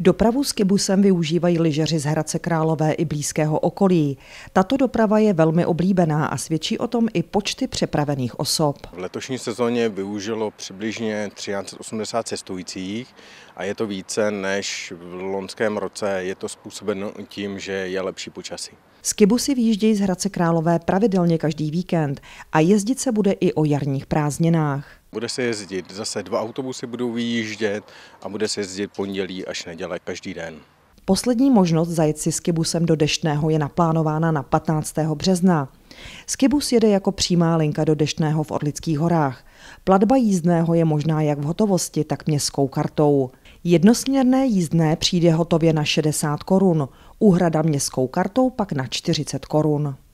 Dopravu s kibusem využívají lyžeři z Hradce Králové i blízkého okolí. Tato doprava je velmi oblíbená a svědčí o tom i počty přepravených osob. V letošní sezóně využilo přibližně 380 cestujících a je to více než v loňském roce. Je to způsobeno tím, že je lepší počasí. Z kibusy výjíždějí z Hradce Králové pravidelně každý víkend a jezdit se bude i o jarních prázdninách. Bude se jezdit, zase dva autobusy budou vyjíždět a bude se jezdit pondělí až neděle každý den. Poslední možnost zajet si skibusem do Deštného je naplánována na 15. března. Skibus jede jako přímá linka do Deštného v Orlických horách. Platba jízdného je možná jak v hotovosti, tak městskou kartou. Jednosměrné jízdné přijde hotově na 60 korun, úhrada městskou kartou pak na 40 korun.